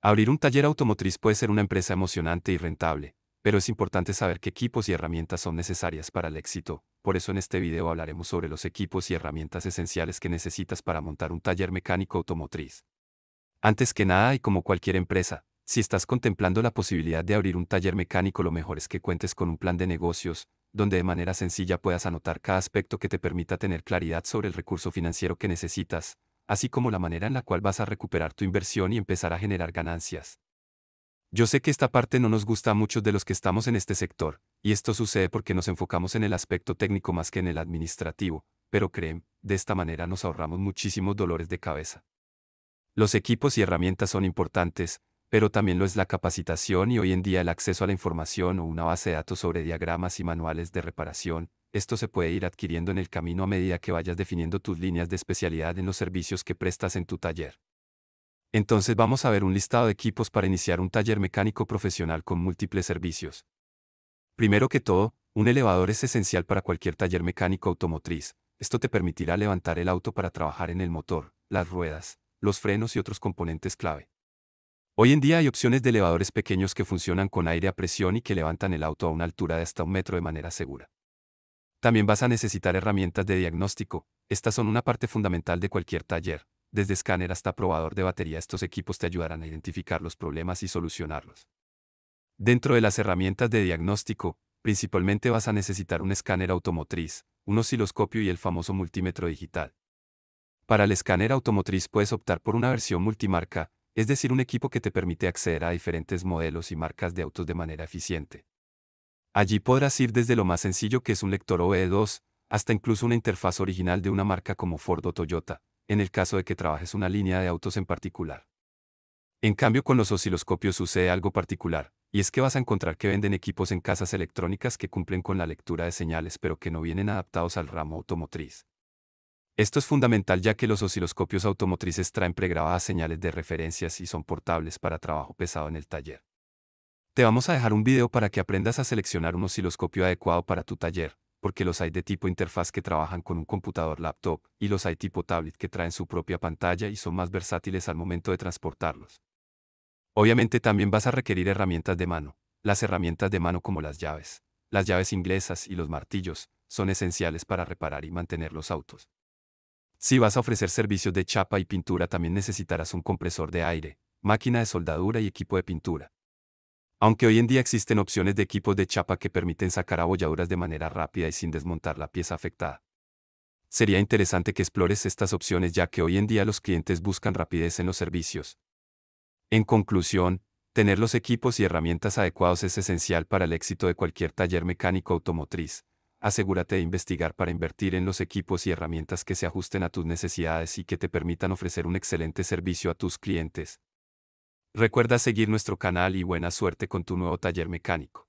Abrir un taller automotriz puede ser una empresa emocionante y rentable, pero es importante saber qué equipos y herramientas son necesarias para el éxito. Por eso en este video hablaremos sobre los equipos y herramientas esenciales que necesitas para montar un taller mecánico automotriz. Antes que nada y como cualquier empresa, si estás contemplando la posibilidad de abrir un taller mecánico lo mejor es que cuentes con un plan de negocios, donde de manera sencilla puedas anotar cada aspecto que te permita tener claridad sobre el recurso financiero que necesitas, así como la manera en la cual vas a recuperar tu inversión y empezar a generar ganancias. Yo sé que esta parte no nos gusta a muchos de los que estamos en este sector, y esto sucede porque nos enfocamos en el aspecto técnico más que en el administrativo, pero creen, de esta manera nos ahorramos muchísimos dolores de cabeza. Los equipos y herramientas son importantes, pero también lo es la capacitación y hoy en día el acceso a la información o una base de datos sobre diagramas y manuales de reparación, esto se puede ir adquiriendo en el camino a medida que vayas definiendo tus líneas de especialidad en los servicios que prestas en tu taller. Entonces vamos a ver un listado de equipos para iniciar un taller mecánico profesional con múltiples servicios. Primero que todo, un elevador es esencial para cualquier taller mecánico automotriz. Esto te permitirá levantar el auto para trabajar en el motor, las ruedas, los frenos y otros componentes clave. Hoy en día hay opciones de elevadores pequeños que funcionan con aire a presión y que levantan el auto a una altura de hasta un metro de manera segura. También vas a necesitar herramientas de diagnóstico. Estas son una parte fundamental de cualquier taller. Desde escáner hasta probador de batería estos equipos te ayudarán a identificar los problemas y solucionarlos. Dentro de las herramientas de diagnóstico, principalmente vas a necesitar un escáner automotriz, un osciloscopio y el famoso multímetro digital. Para el escáner automotriz puedes optar por una versión multimarca, es decir, un equipo que te permite acceder a diferentes modelos y marcas de autos de manera eficiente. Allí podrás ir desde lo más sencillo que es un lector OE2, hasta incluso una interfaz original de una marca como Ford o Toyota, en el caso de que trabajes una línea de autos en particular. En cambio, con los osciloscopios sucede algo particular, y es que vas a encontrar que venden equipos en casas electrónicas que cumplen con la lectura de señales pero que no vienen adaptados al ramo automotriz. Esto es fundamental ya que los osciloscopios automotrices traen pregrabadas señales de referencias y son portables para trabajo pesado en el taller. Te vamos a dejar un video para que aprendas a seleccionar un osciloscopio adecuado para tu taller, porque los hay de tipo interfaz que trabajan con un computador laptop y los hay tipo tablet que traen su propia pantalla y son más versátiles al momento de transportarlos. Obviamente también vas a requerir herramientas de mano. Las herramientas de mano como las llaves, las llaves inglesas y los martillos son esenciales para reparar y mantener los autos. Si vas a ofrecer servicios de chapa y pintura también necesitarás un compresor de aire, máquina de soldadura y equipo de pintura. Aunque hoy en día existen opciones de equipos de chapa que permiten sacar abolladuras de manera rápida y sin desmontar la pieza afectada. Sería interesante que explores estas opciones ya que hoy en día los clientes buscan rapidez en los servicios. En conclusión, tener los equipos y herramientas adecuados es esencial para el éxito de cualquier taller mecánico automotriz. Asegúrate de investigar para invertir en los equipos y herramientas que se ajusten a tus necesidades y que te permitan ofrecer un excelente servicio a tus clientes. Recuerda seguir nuestro canal y buena suerte con tu nuevo taller mecánico.